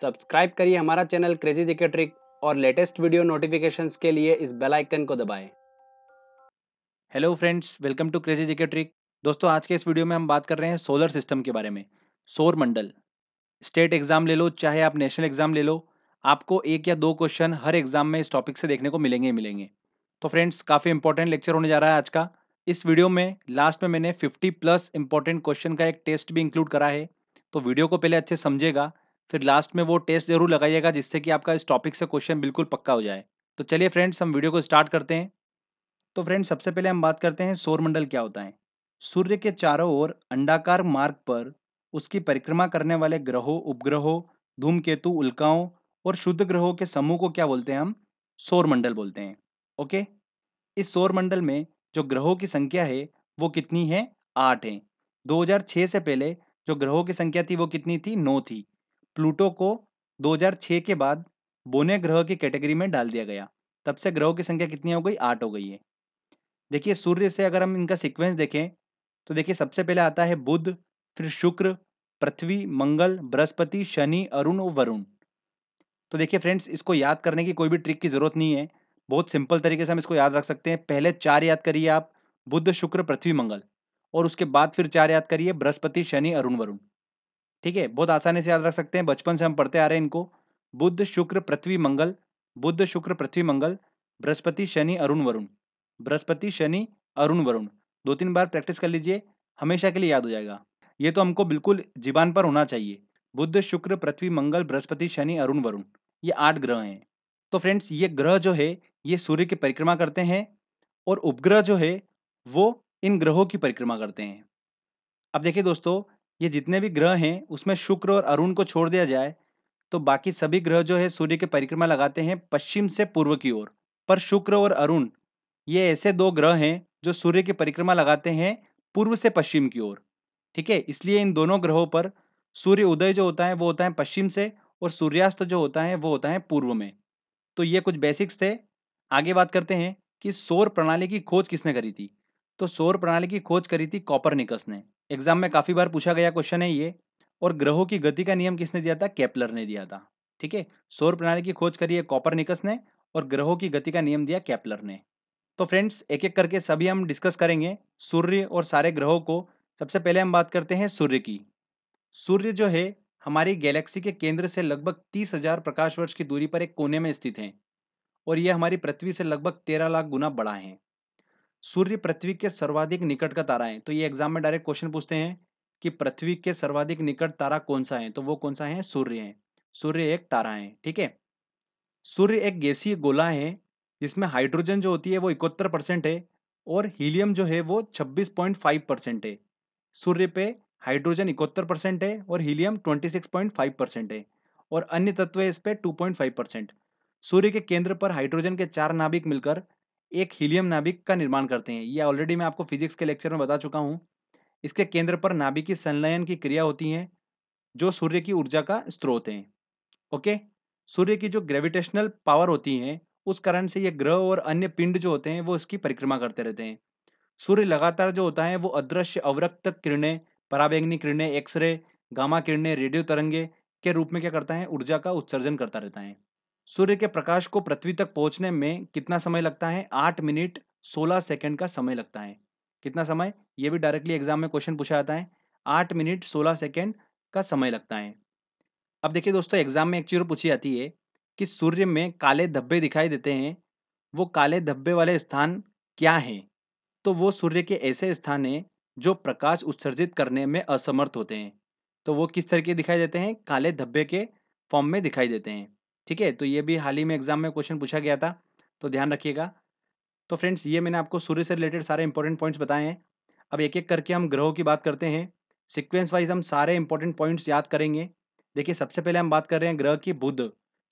subscribe करिए हमारा channel crazy GK trick और लेटेस्ट वीडियो नोटिफिकेशन के लिए इस बेल आइकन को दबाएं hello friends welcome to crazy GK trick दोस्तों आज के इस वीडियो में हम बात कर रहे हैं सोलर सिस्टम के बारे में सौर मंडल स्टेट एग्जाम ले लो चाहे आप नेशनल एग्जाम ले लो आपको एक या दो क्वेश्चन हर एग्जाम में इस टॉपिक से देखने को मिलेंगे मिलेंगे तो फ्रेंड्स काफ़ी इंपॉर्टेंट लेक्चर होने जा रहा है आज का इस वीडियो में लास्ट में मैंने 50 प्लस इंपॉर्टेंट क्वेश्चन का एक टेस्ट भी इंक्लूड करा है तो वीडियो को पहले अच्छे समझेगा फिर लास्ट में वो टेस्ट जरूर लगाइएगा जिससे कि आपका इस टॉपिक से क्वेश्चन बिल्कुल पक्का हो जाए तो चलिए फ्रेंड्स हम वीडियो को स्टार्ट करते हैं तो फ्रेंड्स सबसे पहले हम बात करते हैं सौरमंडल क्या होता है सूर्य के चारों ओर अंडाकार मार्ग पर उसकी परिक्रमा करने वाले ग्रहों उपग्रहों धूमकेतु उल्काओं और शुद्ध ग्रहों के समूह को क्या बोलते हैं हम सौरमंडल बोलते हैं ओके इस सौरमंडल में जो ग्रहों की संख्या है वो कितनी है आठ है 2006 से पहले जो ग्रहों की संख्या थी वो कितनी थी नौ थी प्लूटो को 2006 के बाद बोने ग्रह की कैटेगरी में डाल दिया गया तब से ग्रहों की संख्या कितनी हो गई आठ हो गई है देखिए सूर्य से अगर हम इनका सीक्वेंस देखें तो देखिए सबसे पहले आता है बुध फिर शुक्र पृथ्वी मंगल बृहस्पति शनि अरुण और वरुण तो देखिए फ्रेंड्स इसको याद करने की कोई भी ट्रिक की ज़रूरत नहीं है बहुत सिंपल तरीके से हम इसको याद रख सकते हैं पहले चार याद करिए आप बुध शुक्र पृथ्वी मंगल और उसके बाद फिर चार याद करिए बृहस्पति शनि अरुण वरुण ठीक है बहुत आसानी से याद रख सकते हैं बचपन से हम पढ़ते आ रहे हैं इनको बुद्ध शुक्र पृथ्वी मंगल बुद्ध शुक्र पृथ्वी मंगल बृहस्पति शनि अरुण वरुण बृहस्पति शनि अरुण वरुण दो तीन बार प्रैक्टिस कर लीजिए हमेशा के लिए याद हो जाएगा ये तो हमको बिल्कुल जीवान पर होना चाहिए बुद्ध शुक्र पृथ्वी मंगल बृहस्पति शनि अरुण वरुण ये आठ ग्रह हैं तो फ्रेंड्स ये ग्रह जो है ये सूर्य की परिक्रमा करते हैं और उपग्रह जो है वो इन ग्रहों की परिक्रमा करते हैं अब देखिए दोस्तों ये जितने भी ग्रह हैं उसमें शुक्र और अरुण को छोड़ दिया जाए तो बाकी सभी ग्रह जो है सूर्य की परिक्रमा लगाते हैं पश्चिम से पूर्व की ओर पर शुक्र और अरुण ये ऐसे दो ग्रह हैं जो सूर्य की परिक्रमा लगाते हैं पूर्व से पश्चिम की ओर ठीक है इसलिए इन दोनों ग्रहों पर सूर्य उदय जो होता है वो होता है पश्चिम से और सूर्यास्त जो होता है वो होता है पूर्व में तो ये कुछ बेसिक्स थे आगे बात करते हैं कि सौर प्रणाली की खोज किसने करी थी तो सौर प्रणाली की खोज करी थी कॉपर निकस ने एग्जाम में काफी बार पूछा गया क्वेश्चन है ये और ग्रहों की गति का नियम किसने दिया था कैप्लर ने दिया था ठीक है सौर प्रणाली की खोज करी है कॉपर निकस ने और ग्रहों की गति का नियम दिया कैपलर ने तो फ्रेंड्स एक एक करके सभी हम डिस्कस करेंगे सूर्य और सारे ग्रहों को सबसे पहले हम बात करते हैं सूर्य की सूर्य जो है हमारी गैलेक्सी के केंद्र से लगभग तीस हजार प्रकाश वर्ष की दूरी पर एक कोने में स्थित है और यह हमारी पृथ्वी से लगभग तेरह लाख गुना बड़ा है सूर्य पृथ्वी के सर्वाधिक निकट का तारा है तो ये एग्जाम में डायरेक्ट क्वेश्चन पूछते हैं कि पृथ्वी के सर्वाधिक निकट तारा कौन सा है तो वो कौन सा है सूर्य है सूर्य एक तारा है ठीक है सूर्य एक गैसीय गोला है जिसमें हाइड्रोजन जो होती है वो इकहत्तर परसेंट है और हीलियम जो है वो छब्बीस पॉइंट फाइव परसेंट है सूर्य पे हाइड्रोजन इकहत्तर परसेंट है और helium twenty six point five percent है और अन्य तत्व इस पर टू पॉइंट फाइव परसेंट सूर्य के केंद्र पर हाइड्रोजन के चार नाभिक मिलकर एक हीलियम नाभिक का निर्माण करते हैं ये ऑलरेडी मैं आपको फिजिक्स के लेक्चर में बता चुका हूँ इसके केंद्र पर नाभिक की संलयन की क्रिया होती है जो सूर्य की ऊर्जा का स्रोत है ओके सूर्य की जो ग्रेविटेशनल पावर होती है उस कारण से ये ग्रह और अन्य पिंड जो होते हैं वो इसकी परिक्रमा करते रहते हैं सूर्य लगातार जो होता है वो अदृश्य अवरक्त किरणें पराबैंगनी किरणें एक्सरे गामा किरणें रेडियो तरंगे के रूप में क्या करता है ऊर्जा का उत्सर्जन करता रहता है सूर्य के प्रकाश को पृथ्वी तक पहुंचने में कितना समय लगता है आठ मिनट सोलह सेकेंड का समय लगता है कितना समय यह भी डायरेक्टली एग्जाम में क्वेश्चन पूछा जाता है आठ मिनट सोलह सेकेंड का समय लगता है अब देखिए दोस्तों एग्जाम में एक चीज़ पूछी जाती है कि सूर्य में काले धब्बे दिखाई देते हैं वो काले धब्बे वाले स्थान क्या हैं तो वो सूर्य के ऐसे स्थान हैं जो प्रकाश उत्सर्जित करने में असमर्थ होते हैं तो वो किस तरह के दिखाई देते हैं काले धब्बे के फॉर्म में दिखाई देते हैं ठीक है तो ये भी हाल ही में एग्जाम में क्वेश्चन पूछा गया था तो ध्यान रखिएगा तो फ्रेंड्स ये मैंने आपको सूर्य से रिलेटेड सारे इंपॉर्टेंट पॉइंट्स बताए हैं अब एक एक करके हम ग्रहों की बात करते हैं सिक्वेंस वाइज हम सारे इंपॉर्टेंट पॉइंट्स याद करेंगे देखिए सबसे पहले हम बात कर रहे हैं ग्रह की बुद्ध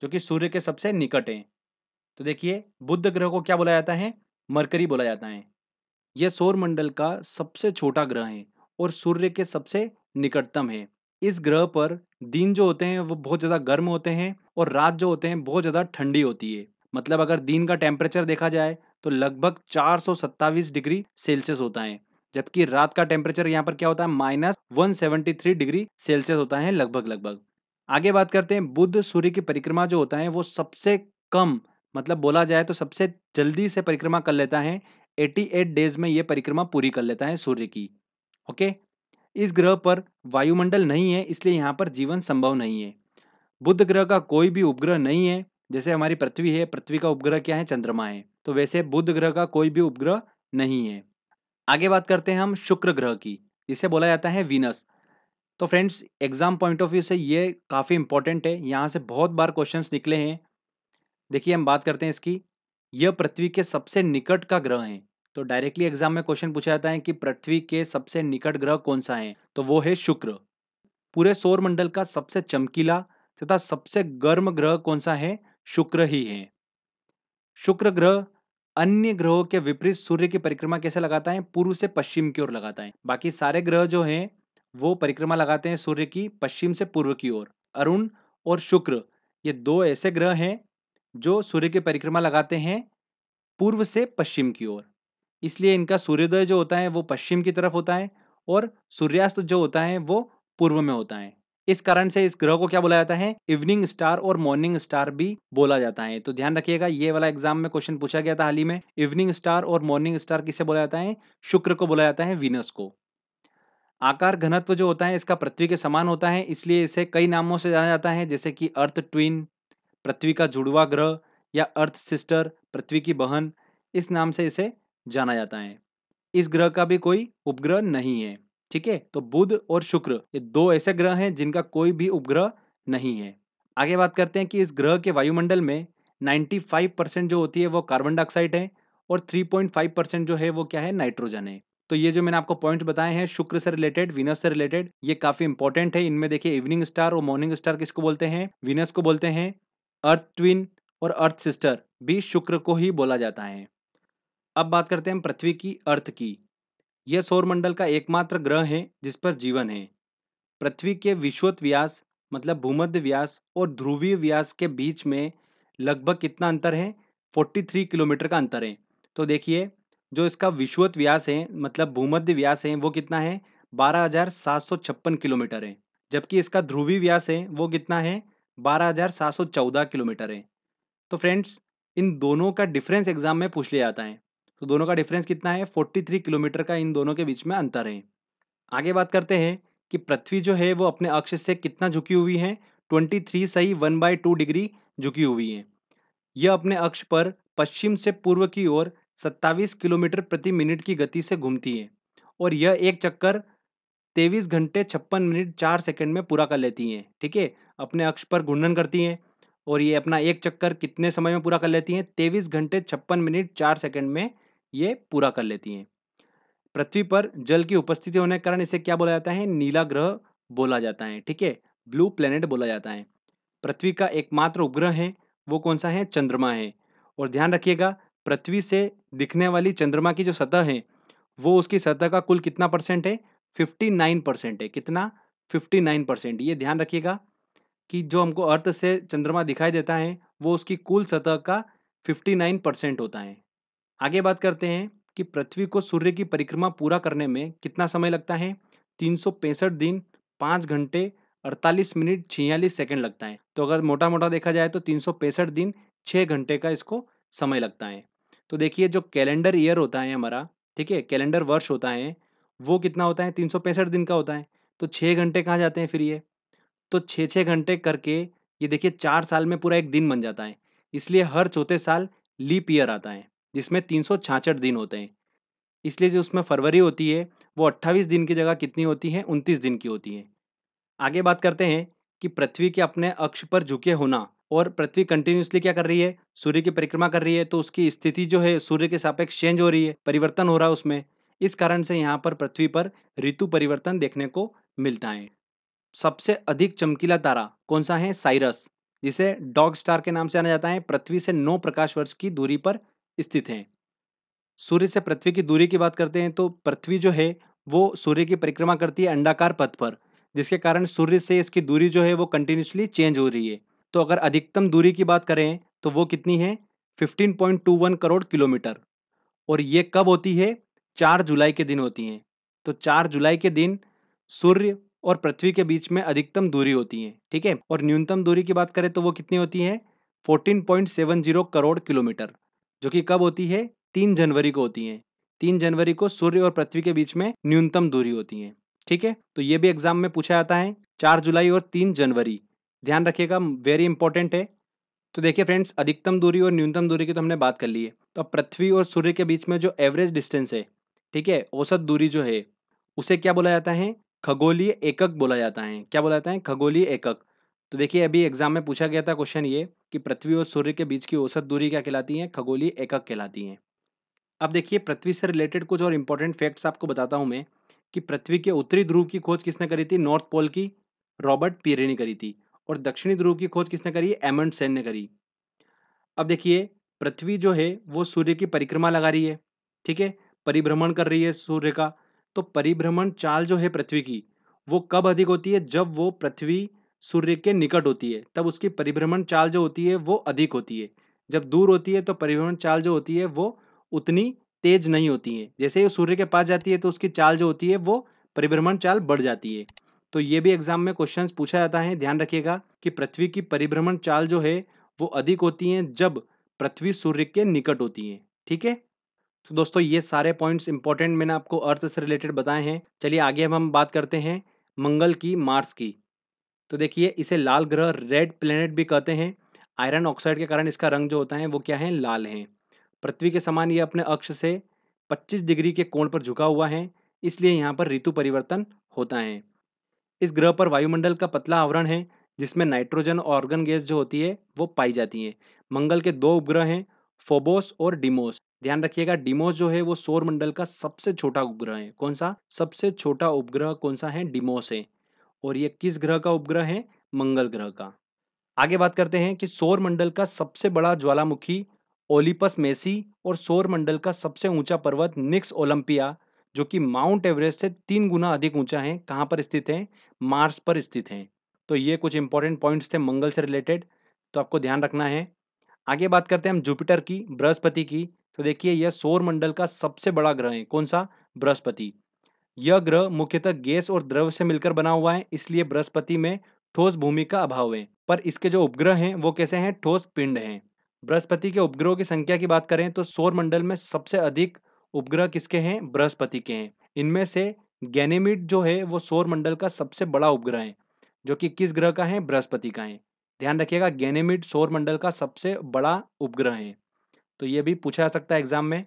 जो कि सूर्य के सबसे निकट हैं तो देखिए बुद्ध ग्रह को क्या बोला जाता है मरकरी बोला जाता है यह सौरमंडल का सबसे छोटा ग्रह है और सूर्य के सबसे निकटतम है इस ग्रह पर दिन जो होते हैं वो बहुत ज़्यादा गर्म होते हैं और रात जो होते हैं बहुत ज़्यादा ठंडी होती है मतलब अगर दिन का टेम्परेचर देखा जाए तो लगभग चार डिग्री सेल्सियस होता है जबकि रात का टेम्परेचर यहाँ पर क्या होता है माइनस वन डिग्री सेल्सियस होता है लगभग लगभग आगे बात करते हैं बुद्ध सूर्य की परिक्रमा जो होता है वो सबसे कम मतलब बोला जाए तो सबसे जल्दी से परिक्रमा कर लेता है 88 डेज में ये परिक्रमा पूरी कर लेता है सूर्य की ओके इस ग्रह पर वायुमंडल नहीं है इसलिए यहाँ पर जीवन संभव नहीं है बुध ग्रह का कोई भी उपग्रह नहीं है जैसे हमारी पृथ्वी है पृथ्वी का उपग्रह क्या है चंद्रमा है तो वैसे बुध ग्रह का कोई भी उपग्रह नहीं है आगे बात करते हैं हम शुक्र ग्रह की जिसे बोला जाता है वीनस तो friends exam point of view से ये काफ़ी इंपॉर्टेंट है यहाँ से बहुत बार क्वेश्चंस निकले हैं देखिए हम बात करते हैं इसकी यह पृथ्वी के सबसे निकट का ग्रह है तो डायरेक्टली एग्जाम में क्वेश्चन पूछा जाता है कि पृथ्वी के सबसे निकट ग्रह कौन सा है तो वो है शुक्र पूरे सौर मंडल का सबसे चमकीला तथा सबसे गर्म ग्रह कौन सा है शुक्र ही है शुक्र ग्रह अन्य ग्रहों के विपरीत सूर्य की परिक्रमा कैसे लगाता है पूर्व से पश्चिम की ओर लगाता है बाकी सारे ग्रह जो हैं वो परिक्रमा लगाते हैं सूर्य की पश्चिम से पूर्व की ओर अरुण और शुक्र ये दो ऐसे ग्रह हैं जो सूर्य की परिक्रमा लगाते हैं पूर्व से पश्चिम की ओर इसलिए इनका सूर्योदय जो होता है वो पश्चिम की तरफ होता है और सूर्यास्त जो होता है वो पूर्व में होता है इस कारण से इस ग्रह को क्या बोला जाता है इवनिंग स्टार और मॉर्निंग स्टार भी बोला जाता है तो ध्यान रखिएगा ये वाला एग्जाम में क्वेश्चन पूछा गया था हाल ही में इवनिंग स्टार और मॉर्निंग स्टार किसे बोला जाता है शुक्र को बोला जाता है वीनस को आकार घनत्व जो होता है इसका पृथ्वी के समान होता है इसलिए इसे कई नामों से जाना जाता है जैसे कि अर्थ ट्विन पृथ्वी का जुड़वा ग्रह या अर्थ सिस्टर पृथ्वी की बहन इस नाम से इसे जाना जाता है इस ग्रह का भी कोई उपग्रह नहीं है ठीक है तो बुध और शुक्र ये दो ऐसे ग्रह हैं जिनका कोई भी उपग्रह नहीं है आगे बात करते हैं कि इस ग्रह के वायुमंडल में 95 परसेंट जो होती है वो कार्बन डाइऑक्साइड है और 3.5 परसेंट जो है वो क्या है नाइट्रोजन है तो ये जो मैंने आपको पॉइंट्स बताए हैं शुक्र से रिलेटेड विनस से रिलेटेड ये काफी इंपॉर्टेंट है इनमें देखिए इवनिंग स्टार और मॉर्निंग स्टार किसको बोलते हैं विनस को बोलते हैं अर्थ ट्विन और अर्थ सिस्टर भी शुक्र को ही बोला जाता है अब बात करते हैं पृथ्वी की अर्थ की यह सौरमंडल का एकमात्र ग्रह है जिस पर जीवन है पृथ्वी के विश्वत व्यास मतलब भूमध्य व्यास और ध्रुवीय व्यास के बीच में लगभग कितना अंतर है 43 किलोमीटर का अंतर है तो देखिए जो इसका विश्वत व्यास है मतलब भूमध्य व्यास है वो कितना है बारह किलोमीटर है जबकि इसका ध्रुवीय व्यास है वो कितना है बारह किलोमीटर है तो फ्रेंड्स इन दोनों का डिफरेंस एग्जाम में पूछ लिया जाता है तो दोनों का डिफरेंस कितना है 43 किलोमीटर का इन दोनों के बीच में अंतर है आगे बात करते हैं कि पृथ्वी जो है वो अपने अक्ष से कितना झुकी हुई है 23 सही वन बाई टू डिग्री झुकी हुई है यह अपने अक्ष पर पश्चिम से पूर्व की ओर 27 किलोमीटर प्रति मिनट की गति से घूमती है और यह एक चक्कर 23 घंटे छप्पन मिनट चार सेकेंड में पूरा कर लेती है ठीक है अपने अक्ष पर घूर्णन करती हैं और ये अपना एक चक्कर कितने समय में पूरा कर लेती है तेईस घंटे छप्पन मिनट चार सेकंड में ये पूरा कर लेती हैं पृथ्वी पर जल की उपस्थिति होने के कारण इसे क्या बोला जाता है नीला ग्रह बोला जाता है ठीक है ब्लू प्लेनेट बोला जाता है पृथ्वी का एकमात्र उपग्रह है वो कौन सा है चंद्रमा है और ध्यान रखिएगा पृथ्वी से दिखने वाली चंद्रमा की जो सतह है वो उसकी सतह का कुल कितना परसेंट है फिफ्टी नाइन परसेंट है कितना फिफ्टी नाइन परसेंट ये ध्यान रखिएगा कि जो हमको अर्थ से चंद्रमा दिखाई देता है वो उसकी कुल सतह का फिफ्टी नाइन परसेंट होता है आगे बात करते हैं कि पृथ्वी को सूर्य की परिक्रमा पूरा करने में कितना समय लगता है तीन दिन पाँच घंटे अड़तालीस मिनट छियालीस सेकेंड लगता है तो अगर मोटा मोटा देखा जाए तो तीन दिन छः घंटे का इसको समय लगता है तो देखिए जो कैलेंडर ईयर होता है हमारा ठीक है कैलेंडर वर्ष होता है वो कितना होता है तीन दिन का होता है तो छः घंटे कहाँ जाते हैं फिर ये तो छः छः घंटे करके ये देखिए चार साल में पूरा एक दिन बन जाता है इसलिए हर चौथे साल लीप ईयर आता है जिसमें तीन दिन होते हैं इसलिए जो उसमें फरवरी होती है वो 28 दिन की जगह कितनी होती है 29 दिन की होती है आगे बात करते हैं कि पृथ्वी के अपने अक्ष पर झुके होना और पृथ्वी कंटिन्यूसली क्या कर रही है सूर्य की परिक्रमा कर रही है तो उसकी स्थिति जो है सूर्य के सापेक्ष चेंज हो रही है परिवर्तन हो रहा है उसमें इस कारण से यहाँ पर पृथ्वी पर ऋतु परिवर्तन देखने को मिलता है सबसे अधिक चमकीला तारा कौन सा है साइरस जिसे डॉग स्टार के नाम से जाना जाता है पृथ्वी से नौ प्रकाश वर्ष की दूरी पर स्थित हैं सूर्य से पृथ्वी की दूरी की बात करते हैं तो पृथ्वी जो है वो सूर्य की परिक्रमा करती है अंडाकार पथ पर जिसके कारण सूर्य से इसकी दूरी जो है वो कंटिन्यूसली चेंज हो रही है तो अगर अधिकतम दूरी की बात करें तो वो कितनी है 15.21 करोड़ किलोमीटर और ये कब होती है चार जुलाई के दिन होती हैं तो चार जुलाई के दिन सूर्य और पृथ्वी के बीच में अधिकतम दूरी होती है ठीक है और न्यूनतम दूरी की बात करें तो वो कितनी होती है 14.70 करोड़ किलोमीटर जो कि कब होती है तीन जनवरी को होती है तीन जनवरी को सूर्य और पृथ्वी के बीच में न्यूनतम दूरी होती है ठीक है तो ये भी एग्जाम में पूछा जाता है चार जुलाई और तीन जनवरी ध्यान रखिएगा वेरी इंपॉर्टेंट है तो देखिए फ्रेंड्स अधिकतम दूरी और न्यूनतम दूरी की तो हमने बात कर ली है तो अब पृथ्वी और सूर्य के बीच में जो एवरेज डिस्टेंस है ठीक है औसत दूरी जो है उसे क्या बोला जाता है खगोलीय एकक बोला जाता है क्या बोला जाता है खगोलीय एकक तो देखिए अभी एग्जाम में पूछा गया था क्वेश्चन ये कि पृथ्वी और सूर्य के बीच की औसत दूरी क्या कहलाती है खगोली एकक कहलाती है अब देखिए पृथ्वी से रिलेटेड कुछ और इंपॉर्टेंट फैक्ट्स आपको बताता हूँ मैं कि पृथ्वी के उत्तरी ध्रुव की खोज किसने करी थी नॉर्थ पोल की रॉबर्ट पीरे ने करी थी और दक्षिणी ध्रुव की खोज किसने करी एमंड सेन ने करी अब देखिए पृथ्वी जो है वो सूर्य की परिक्रमा लगा रही है ठीक है परिभ्रमण कर रही है सूर्य का तो परिभ्रमण चाल जो है पृथ्वी की वो कब अधिक होती है जब वो पृथ्वी सूर्य के निकट होती है तब उसकी परिभ्रमण चाल जो होती है वो अधिक होती है जब दूर होती है तो परिभ्रमण चाल जो होती है वो उतनी तेज नहीं होती है जैसे ही सूर्य के पास जाती है तो उसकी चाल जो होती है वो परिभ्रमण चाल बढ़ जाती है तो ये भी एग्जाम में क्वेश्चंस पूछा जाता है ध्यान रखिएगा कि पृथ्वी की परिभ्रमण चाल जो है वो अधिक होती है जब पृथ्वी सूर्य के निकट होती है ठीक है तो दोस्तों ये सारे पॉइंट्स इंपॉर्टेंट मैंने आपको अर्थ से रिलेटेड बताए हैं चलिए आगे अब हम बात करते हैं मंगल की मार्स की तो देखिए इसे लाल ग्रह रेड प्लेनेट भी कहते हैं आयरन ऑक्साइड के कारण इसका रंग जो होता है वो क्या है लाल है पृथ्वी के समान ये अपने अक्ष से 25 डिग्री के कोण पर झुका हुआ है इसलिए यहाँ पर ऋतु परिवर्तन होता है इस ग्रह पर वायुमंडल का पतला आवरण है जिसमें नाइट्रोजन ऑर्गन गैस जो होती है वो पाई जाती है मंगल के दो उपग्रह हैं फोबोस और डिमोस ध्यान रखिएगा डिमोस जो है वो सौर मंडल का सबसे छोटा उपग्रह है कौन सा सबसे छोटा उपग्रह कौन सा है डिमोस है और ये किस ग्रह का उपग्रह है मंगल ग्रह का आगे बात करते हैं कि सौर मंडल का सबसे बड़ा ज्वालामुखी ओलिपस मेसी और सौर मंडल का सबसे ऊंचा पर्वत निक्स ओलंपिया जो कि माउंट एवरेस्ट से तीन गुना अधिक ऊंचा है कहाँ पर स्थित है मार्स पर स्थित है तो ये कुछ इंपॉर्टेंट पॉइंट्स थे मंगल से रिलेटेड तो आपको ध्यान रखना है आगे बात करते हैं हम जुपिटर की बृहस्पति की तो देखिए यह सौर मंडल का सबसे बड़ा ग्रह है कौन सा बृहस्पति यह ग्रह मुख्यतः गैस और द्रव से मिलकर बना हुआ है इसलिए बृहस्पति में ठोस भूमि का अभाव है पर इसके जो उपग्रह हैं वो कैसे हैं ठोस पिंड हैं बृहस्पति के उपग्रहों की संख्या की बात करें तो सौर मंडल में सबसे अधिक उपग्रह किसके हैं बृहस्पति के हैं इनमें से गैनेमिट जो है वो सौर मंडल का सबसे बड़ा उपग्रह है जो कि किस ग्रह का है बृहस्पति का है ध्यान रखिएगा गैनेमिट सौर मंडल का सबसे बड़ा उपग्रह है तो ये भी पूछा जा सकता है एग्जाम में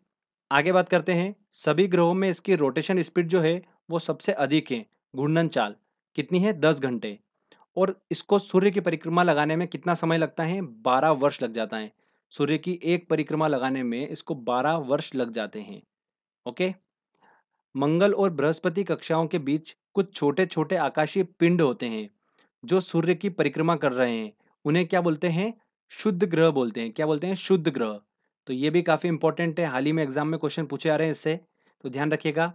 आगे बात करते हैं सभी ग्रहों में इसकी रोटेशन स्पीड जो है वो सबसे अधिक है घूर्णन चाल कितनी है दस घंटे और इसको सूर्य की परिक्रमा लगाने में कितना समय लगता है बारह वर्ष लग जाता है सूर्य की एक परिक्रमा लगाने में इसको बारह वर्ष लग जाते हैं ओके मंगल और बृहस्पति कक्षाओं के बीच कुछ छोटे छोटे आकाशीय पिंड होते हैं जो सूर्य की परिक्रमा कर रहे हैं उन्हें क्या बोलते हैं शुद्ध ग्रह बोलते हैं क्या बोलते हैं शुद्ध ग्रह तो ये भी काफ़ी इंपॉर्टेंट है हाल ही में एग्जाम में क्वेश्चन पूछे आ रहे हैं इससे तो ध्यान रखिएगा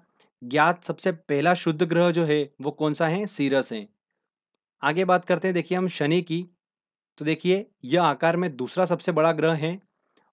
ज्ञात सबसे पहला शुद्ध ग्रह जो है वो कौन सा है सीरस है आगे बात करते हैं देखिए हम शनि की तो देखिए यह आकार में दूसरा सबसे बड़ा ग्रह है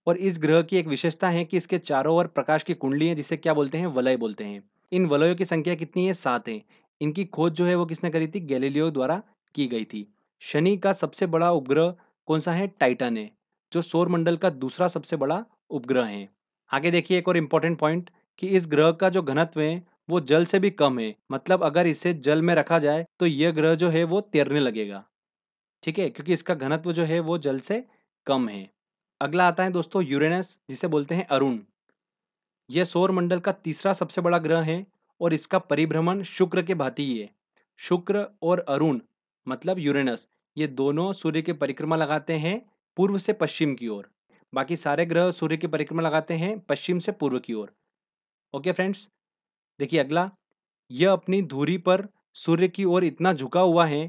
और इस ग्रह की एक विशेषता है कि इसके चारों ओर प्रकाश की कुंडली है जिसे क्या बोलते हैं वलय बोलते हैं इन वलयों की संख्या कितनी है सात है इनकी खोज जो है वो किसने करी थी गैलीलियो द्वारा की गई थी शनि का सबसे बड़ा उपग्रह कौन सा है टाइटन है जो सौरमंडल का दूसरा सबसे बड़ा उपग्रह है आगे देखिए एक और इम्पोर्टेंट पॉइंट कि इस ग्रह का जो घनत्व है वो जल से भी कम है मतलब अगर इसे जल में रखा जाए तो यह ग्रह जो है वो तैरने लगेगा ठीक है क्योंकि इसका घनत्व जो है वो जल से कम है अगला आता है दोस्तों यूरेनस जिसे बोलते हैं अरुण यह सौरमंडल का तीसरा सबसे बड़ा ग्रह है और इसका परिभ्रमण शुक्र के भांति है शुक्र और अरुण मतलब यूरेनस ये दोनों सूर्य की परिक्रमा लगाते हैं पूर्व से पश्चिम की ओर बाकी सारे ग्रह सूर्य की परिक्रमा लगाते हैं पश्चिम से पूर्व की ओर ओके फ्रेंड्स देखिए अगला यह अपनी धूरी पर सूर्य की ओर इतना झुका हुआ है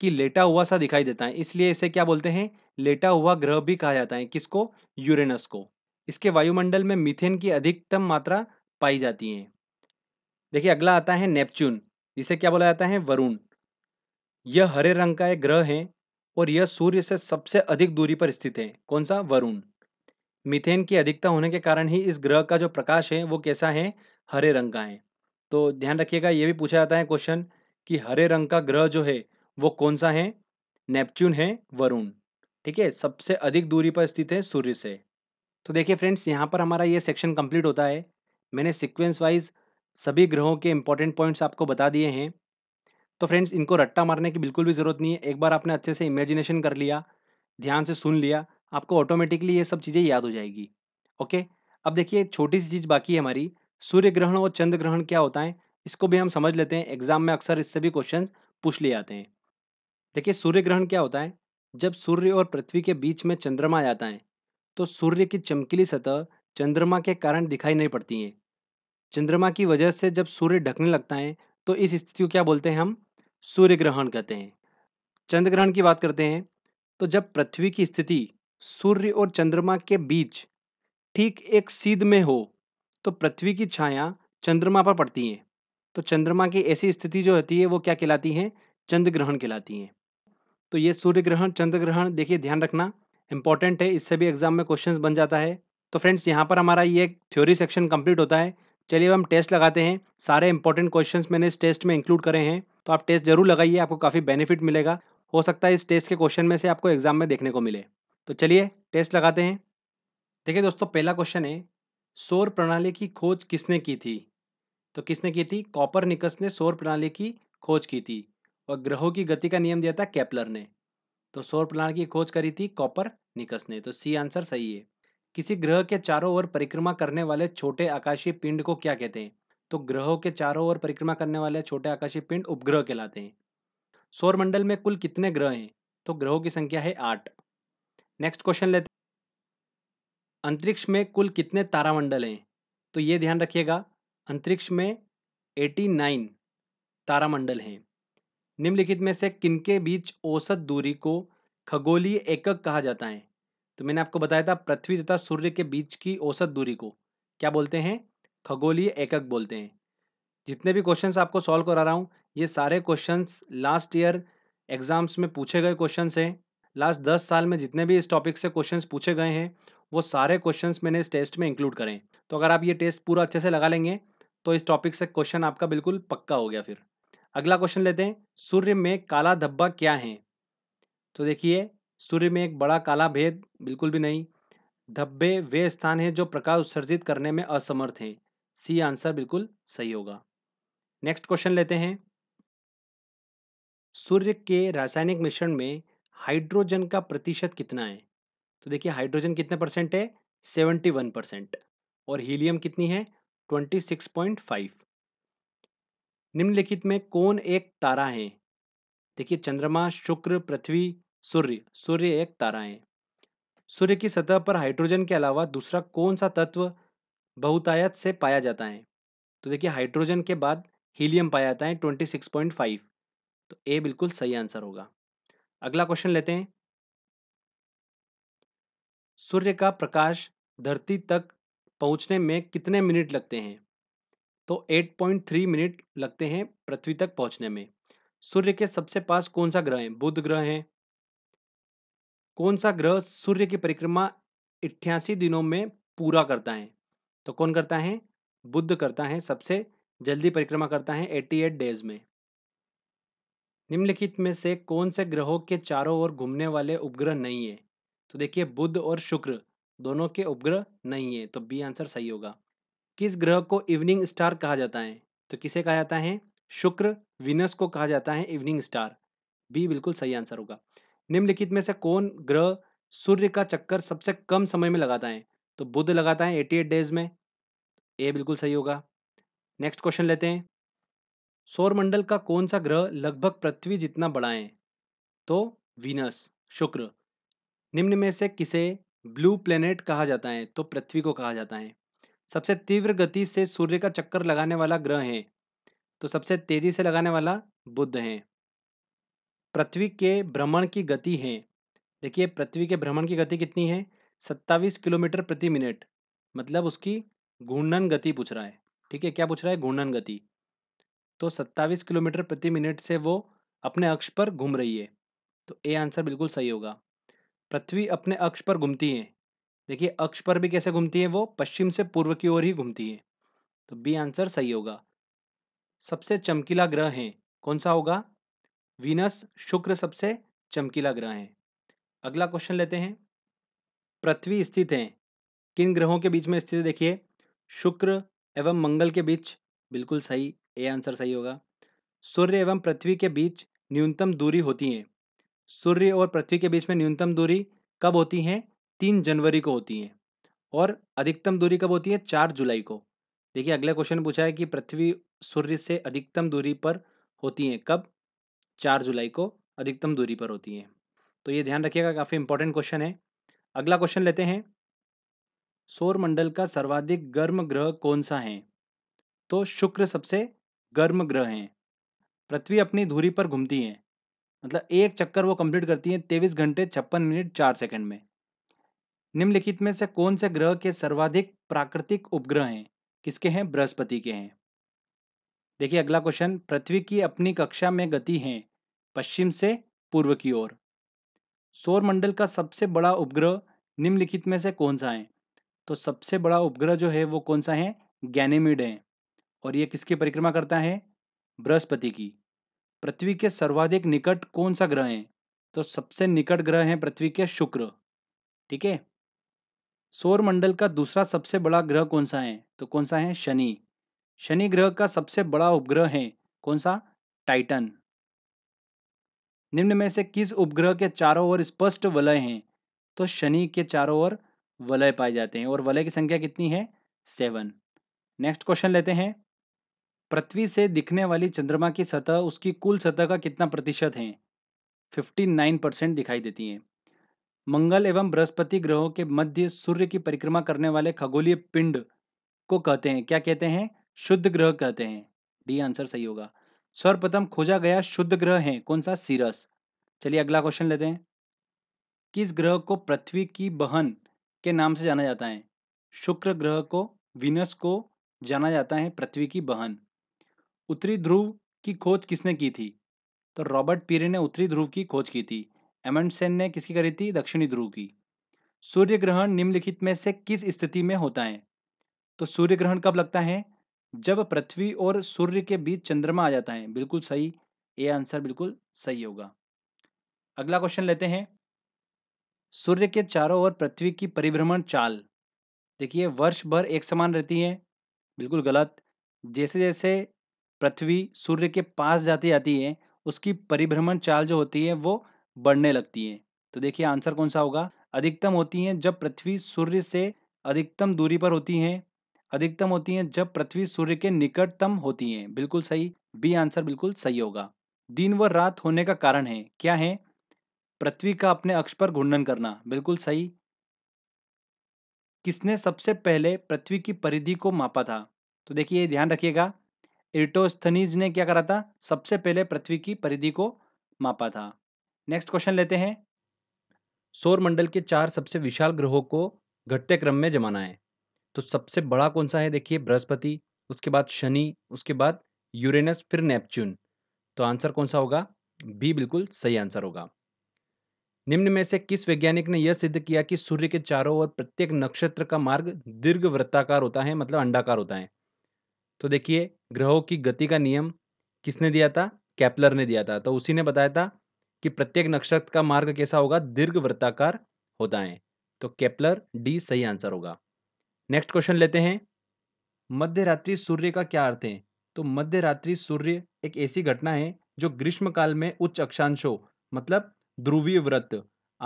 कि लेटा हुआ सा दिखाई देता है इसलिए इसे क्या बोलते हैं लेटा हुआ ग्रह भी कहा जाता है किसको यूरेनस को इसके वायुमंडल में मीथेन की अधिकतम मात्रा पाई जाती है देखिए अगला आता है नेपच्यून इसे क्या बोला जाता है वरुण यह हरे रंग का एक ग्रह है और यह सूर्य से सबसे अधिक दूरी पर स्थित है कौन सा वरुण मिथेन की अधिकता होने के कारण ही इस ग्रह का जो प्रकाश है वो कैसा है हरे रंग का है तो ध्यान रखिएगा ये भी पूछा जाता है क्वेश्चन कि हरे रंग का ग्रह जो है वो कौन सा है नेपच्यून है वरुण ठीक है सबसे अधिक दूरी पर स्थित है सूर्य से तो देखिए फ्रेंड्स यहाँ पर हमारा ये सेक्शन कंप्लीट होता है मैंने सिक्वेंस वाइज सभी ग्रहों के इंपॉर्टेंट पॉइंट्स आपको बता दिए हैं तो फ्रेंड्स इनको रट्टा मारने की बिल्कुल भी ज़रूरत नहीं है एक बार आपने अच्छे से इमेजिनेशन कर लिया ध्यान से सुन लिया आपको ऑटोमेटिकली ये सब चीज़ें याद हो जाएगी ओके अब देखिए छोटी सी चीज़ बाकी है हमारी सूर्य ग्रहण और चंद्र ग्रहण क्या होता है इसको भी हम समझ लेते हैं एग्जाम में अक्सर इससे भी क्वेश्चन पूछ लिए जाते हैं देखिए सूर्य ग्रहण क्या होता है जब सूर्य और पृथ्वी के बीच में चंद्रमा आ जाता है तो सूर्य की चमकीली सतह चंद्रमा के कारण दिखाई नहीं पड़ती है चंद्रमा की वजह से जब सूर्य ढकने लगता है तो इस स्थिति को क्या बोलते हैं हम सूर्य ग्रहण कहते हैं चंद्र ग्रहण की बात करते हैं तो जब पृथ्वी की स्थिति सूर्य और चंद्रमा के बीच ठीक एक सीध में हो तो पृथ्वी की छाया चंद्रमा पर पड़ती है तो चंद्रमा की ऐसी स्थिति जो होती है वो क्या कहलाती है चंद्र ग्रहण कहलाती है तो ये सूर्य ग्रहण चंद्र ग्रहण देखिए ध्यान रखना इंपॉर्टेंट है इससे भी एग्जाम में क्वेश्चंस बन जाता है तो फ्रेंड्स यहाँ पर हमारा ये थ्योरी सेक्शन कंप्लीट होता है चलिए अब हम टेस्ट लगाते हैं सारे इंपॉर्टेंट क्वेश्चंस मैंने इस टेस्ट में इंक्लूड करे हैं तो आप टेस्ट जरूर लगाइए आपको काफ़ी बेनिफिट मिलेगा हो सकता है इस टेस्ट के क्वेश्चन में से आपको एग्जाम में देखने को मिले तो चलिए टेस्ट लगाते हैं देखिए दोस्तों पहला क्वेश्चन है सौर प्रणाली की खोज किसने की थी तो किसने की थी कॉपर निकस ने सौर प्रणाली की खोज की थी और ग्रहों की गति का नियम दिया था कैप्लर ने तो सौर प्रणाली की खोज करी थी कॉपर निकस ने तो सी आंसर सही है किसी ग्रह के चारों ओर परिक्रमा करने वाले छोटे आकाशीय पिंड को क्या कहते हैं तो ग्रहों के चारों ओर परिक्रमा करने वाले छोटे आकाशीय पिंड उपग्रह कहलाते हैं सौर मंडल में कुल कितने ग्रह हैं तो ग्रहों की संख्या है आठ नेक्स्ट क्वेश्चन लेते अंतरिक्ष में कुल कितने तारामंडल हैं तो ये ध्यान रखिएगा अंतरिक्ष में 89 तारामंडल हैं निम्नलिखित में से किनके बीच औसत दूरी को खगोलीय एकक कहा जाता है तो मैंने आपको बताया था पृथ्वी तथा सूर्य के बीच की औसत दूरी को क्या बोलते हैं खगोलीय एकक बोलते हैं जितने भी क्वेश्चंस आपको सॉल्व करा रहा हूँ ये सारे क्वेश्चंस लास्ट ईयर एग्जाम्स में पूछे गए क्वेश्चंस हैं लास्ट दस साल में जितने भी इस टॉपिक से क्वेश्चंस पूछे गए हैं वो सारे क्वेश्चंस मैंने इस टेस्ट में इंक्लूड करें तो अगर आप ये टेस्ट पूरा अच्छे से लगा लेंगे तो इस टॉपिक से क्वेश्चन आपका बिल्कुल पक्का हो गया फिर अगला क्वेश्चन लेते हैं सूर्य में काला धब्बा क्या है तो देखिए सूर्य में एक बड़ा काला भेद बिल्कुल भी नहीं धब्बे वे स्थान हैं जो प्रकाश उत्सर्जित करने में असमर्थ हैं सी आंसर बिल्कुल सही होगा नेक्स्ट क्वेश्चन लेते हैं सूर्य के रासायनिक मिश्रण में हाइड्रोजन का प्रतिशत कितना है तो देखिए हाइड्रोजन कितने परसेंट है सेवेंटी वन परसेंट और हीलियम कितनी है ट्वेंटी सिक्स पॉइंट फाइव निम्नलिखित में कौन एक तारा है देखिए चंद्रमा शुक्र पृथ्वी सूर्य सूर्य एक तारा है सूर्य की सतह पर हाइड्रोजन के अलावा दूसरा कौन सा तत्व बहुतायत से पाया जाता है तो देखिए हाइड्रोजन के बाद हीलियम पाया जाता है ट्वेंटी सिक्स पॉइंट फाइव तो ए बिल्कुल सही आंसर होगा अगला क्वेश्चन लेते हैं सूर्य का प्रकाश धरती तक पहुंचने में कितने मिनट लगते हैं तो 8.3 मिनट लगते हैं पृथ्वी तक पहुंचने में सूर्य के सबसे पास कौन सा ग्रह है बुध ग्रह है कौन सा ग्रह सूर्य की परिक्रमा अट्ठासी दिनों में पूरा करता है तो कौन करता है बुद्ध करता है सबसे जल्दी परिक्रमा करता है एट्टी एट डेज में निम्नलिखित में से कौन से ग्रहों के चारों ओर घूमने वाले उपग्रह नहीं है तो देखिए बुद्ध और शुक्र दोनों के उपग्रह नहीं है तो बी आंसर सही होगा किस ग्रह को इवनिंग स्टार कहा जाता है तो किसे कहा जाता है शुक्र विनस को कहा जाता है इवनिंग स्टार बी बिल्कुल सही आंसर होगा निम्नलिखित में से कौन ग्रह सूर्य का चक्कर सबसे कम समय में लगाता है तो बुध लगाता है एटी डेज में ए बिल्कुल सही होगा नेक्स्ट क्वेश्चन लेते हैं सौरमंडल का कौन सा ग्रह लगभग पृथ्वी जितना बड़ा है तो वीनस शुक्र निम्न में से किसे ब्लू प्लेनेट कहा जाता है तो पृथ्वी को कहा जाता है सबसे तीव्र गति से सूर्य का चक्कर लगाने वाला ग्रह है तो सबसे तेजी से लगाने वाला बुध है पृथ्वी के भ्रमण की गति है देखिए पृथ्वी के भ्रमण की गति कितनी है सत्ताईस किलोमीटर प्रति मिनट मतलब उसकी घूर्णन गति पूछ रहा है ठीक है क्या पूछ रहा है घूर्णन गति तो सत्ताईस किलोमीटर प्रति मिनट से वो अपने अक्ष पर घूम रही है तो ए आंसर बिल्कुल सही होगा पृथ्वी अपने अक्ष पर घूमती है देखिए अक्ष पर भी कैसे घूमती है वो पश्चिम से पूर्व की ओर ही घूमती है तो बी आंसर सही होगा सबसे चमकीला ग्रह है कौन सा होगा वीनस शुक्र सबसे चमकीला ग्रह है अगला क्वेश्चन लेते हैं पृथ्वी स्थित है किन ग्रहों के बीच में स्थित देखिए शुक्र एवं मंगल के बीच बिल्कुल सही ए आंसर सही होगा सूर्य एवं पृथ्वी के बीच न्यूनतम दूरी होती है सूर्य और पृथ्वी के बीच में न्यूनतम दूरी कब होती है तीन जनवरी को होती है और अधिकतम दूरी कब होती है चार जुलाई को देखिए अगला क्वेश्चन पूछा है कि पृथ्वी सूर्य से अधिकतम दूरी पर होती है कब चार जुलाई को अधिकतम दूरी पर होती हैं तो ये ध्यान रखिएगा काफ़ी इंपॉर्टेंट क्वेश्चन है अगला क्वेश्चन लेते हैं सौरमंडल का सर्वाधिक गर्म ग्रह कौन सा है तो शुक्र सबसे गर्म ग्रह हैं पृथ्वी अपनी धूरी पर घूमती है मतलब एक चक्कर वो कंप्लीट करती है तेईस घंटे छप्पन मिनट चार सेकंड में निम्नलिखित में से कौन से ग्रह के सर्वाधिक प्राकृतिक उपग्रह हैं किसके हैं बृहस्पति के हैं देखिए अगला क्वेश्चन पृथ्वी की अपनी कक्षा में गति है पश्चिम से पूर्व की ओर सौर मंडल का सबसे बड़ा उपग्रह निम्नलिखित में से कौन सा है तो सबसे बड़ा उपग्रह जो है वो कौन सा है गैनेमिड है और ये किसकी परिक्रमा करता है बृहस्पति की पृथ्वी के सर्वाधिक निकट कौन सा ग्रह है तो सबसे निकट ग्रह है पृथ्वी के शुक्र ठीक है सौर मंडल का दूसरा सबसे बड़ा ग्रह कौन सा है तो कौन सा है शनि शनि ग्रह का सबसे बड़ा उपग्रह है कौन सा टाइटन निम्न में से किस उपग्रह के चारों ओर स्पष्ट वलय हैं तो शनि के चारों ओर वलय पाए जाते हैं और वलय की संख्या कितनी है सेवन नेक्स्ट क्वेश्चन लेते हैं पृथ्वी से दिखने वाली चंद्रमा की सतह उसकी कुल सतह का कितना प्रतिशत है फिफ्टी नाइन परसेंट दिखाई देती है मंगल एवं बृहस्पति ग्रहों के मध्य सूर्य की परिक्रमा करने वाले खगोलीय पिंड को कहते हैं क्या कहते हैं शुद्ध ग्रह कहते हैं डी आंसर सही होगा सर्वप्रथम खोजा गया शुद्ध ग्रह है कौन सा सीरस चलिए अगला क्वेश्चन लेते हैं किस ग्रह को पृथ्वी की बहन के नाम से जाना जाता है शुक्र ग्रह को विनस को जाना जाता है पृथ्वी की बहन उत्तरी ध्रुव की खोज किसने की थी तो रॉबर्ट पीरे ने उत्तरी ध्रुव की खोज की थी एमंडसेन ने किसकी करी थी दक्षिणी ध्रुव की सूर्य ग्रहण निम्नलिखित में से किस स्थिति में होता है तो सूर्य ग्रहण कब लगता है जब पृथ्वी और सूर्य के बीच चंद्रमा आ जाता है बिल्कुल सही ये आंसर बिल्कुल सही होगा अगला क्वेश्चन लेते हैं सूर्य के चारों ओर पृथ्वी की परिभ्रमण चाल देखिए वर्ष भर एक समान रहती है बिल्कुल गलत जैसे जैसे पृथ्वी सूर्य के पास जाती जाती है उसकी परिभ्रमण चाल जो होती है वो बढ़ने लगती है तो देखिए आंसर कौन सा होगा अधिकतम होती है जब पृथ्वी सूर्य से अधिकतम दूरी पर होती है अधिकतम होती हैं जब पृथ्वी सूर्य के निकटतम होती हैं बिल्कुल सही बी आंसर बिल्कुल सही होगा दिन व रात होने का कारण है क्या है पृथ्वी का अपने अक्ष पर घूर्णन करना बिल्कुल सही किसने सबसे पहले पृथ्वी की परिधि को मापा था तो देखिए ध्यान रखिएगा इटोस्थनीज ने क्या करा था सबसे पहले पृथ्वी की परिधि को मापा था नेक्स्ट क्वेश्चन लेते हैं सौर मंडल के चार सबसे विशाल ग्रहों को घटते क्रम में जमाना है तो सबसे बड़ा कौन सा है देखिए बृहस्पति उसके बाद शनि उसके बाद यूरेनस फिर नेपच्यून तो आंसर कौन सा होगा बी बिल्कुल सही आंसर होगा निम्न में से किस वैज्ञानिक ने यह सिद्ध किया कि सूर्य के चारों ओर प्रत्येक नक्षत्र का मार्ग दीर्घ वृत्ताकार होता है मतलब अंडाकार होता है तो देखिए ग्रहों की गति का नियम किसने दिया था कैप्लर ने दिया था तो उसी ने बताया था कि प्रत्येक नक्षत्र का मार्ग कैसा होगा दीर्घ वृत्ताकार होता है तो कैप्लर डी सही आंसर होगा नेक्स्ट क्वेश्चन लेते हैं मध्य रात्रि सूर्य का क्या अर्थ है तो मध्य रात्रि सूर्य एक ऐसी घटना है जो ग्रीष्म काल में उच्च अक्षांशों मतलब ध्रुवीय व्रत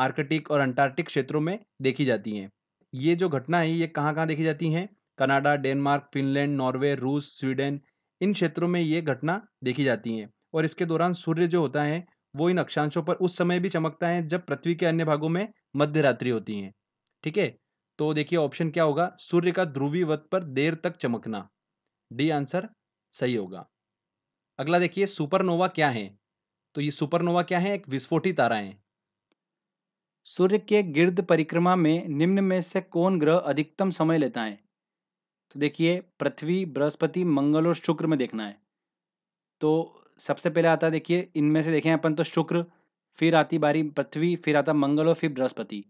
आर्कटिक और अंटार्कटिक क्षेत्रों में देखी जाती है ये जो घटना है ये कहाँ कहाँ देखी जाती है कनाडा डेनमार्क फिनलैंड नॉर्वे रूस स्वीडन इन क्षेत्रों में ये घटना देखी जाती है और इसके दौरान सूर्य जो होता है वो इन अक्षांशों पर उस समय भी चमकता है जब पृथ्वी के अन्य भागों में मध्य रात्रि होती है ठीक है तो देखिए ऑप्शन क्या होगा सूर्य का ध्रुवी वत पर देर तक चमकना डी आंसर सही होगा अगला देखिए सुपरनोवा क्या है तो ये सुपरनोवा क्या है एक विस्फोटी तारा है सूर्य के गिर्द परिक्रमा में निम्न में से कौन ग्रह अधिकतम समय लेता है तो देखिए पृथ्वी बृहस्पति मंगल और शुक्र में देखना है तो सबसे पहले आता है देखिए इनमें से देखें अपन तो शुक्र फिर आती बारी पृथ्वी फिर आता मंगल और फिर बृहस्पति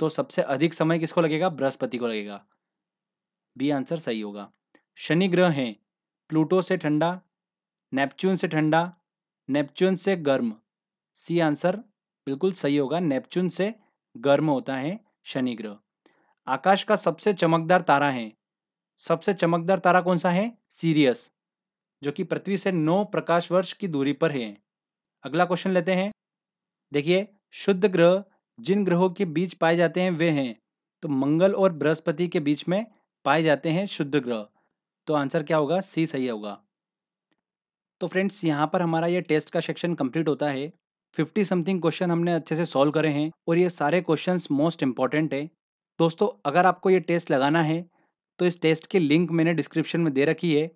तो सबसे अधिक समय किसको लगेगा बृहस्पति को लगेगा बी आंसर सही होगा शनि ग्रह हैं प्लूटो से ठंडा नेपच्यून से ठंडा नेपच्यून से गर्म सी आंसर बिल्कुल सही होगा नेपच्यून से गर्म होता है शनि ग्रह आकाश का सबसे चमकदार तारा है सबसे चमकदार तारा कौन सा है सीरियस जो कि पृथ्वी से नौ प्रकाश वर्ष की दूरी पर है अगला क्वेश्चन लेते हैं देखिए शुद्ध ग्रह जिन ग्रहों के बीच पाए जाते हैं वे हैं तो मंगल और बृहस्पति के बीच में पाए जाते हैं शुद्ध ग्रह तो आंसर क्या होगा सी सही होगा तो फ्रेंड्स यहाँ पर हमारा ये टेस्ट का सेक्शन कंप्लीट होता है फिफ्टी समथिंग क्वेश्चन हमने अच्छे से सॉल्व करे हैं और ये सारे क्वेश्चन मोस्ट इम्पॉर्टेंट है दोस्तों अगर आपको ये टेस्ट लगाना है तो इस टेस्ट की लिंक मैंने डिस्क्रिप्शन में दे रखी है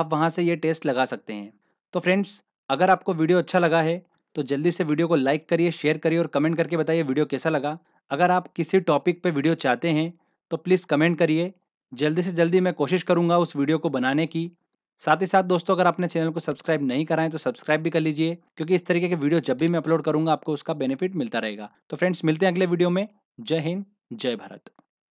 आप वहाँ से ये टेस्ट लगा सकते हैं तो फ्रेंड्स अगर आपको वीडियो अच्छा लगा है तो जल्दी से वीडियो को लाइक करिए शेयर करिए और कमेंट करके बताइए वीडियो कैसा लगा अगर आप किसी टॉपिक पे वीडियो चाहते हैं तो प्लीज़ कमेंट करिए जल्दी से जल्दी मैं कोशिश करूँगा उस वीडियो को बनाने की साथ ही साथ दोस्तों अगर आपने चैनल को सब्सक्राइब नहीं कराएं तो सब्सक्राइब भी कर लीजिए क्योंकि इस तरीके के वीडियो जब भी मैं अपलोड करूँगा आपको उसका बेनिफिट मिलता रहेगा तो फ्रेंड्स मिलते हैं अगले वीडियो में जय हिंद जय भारत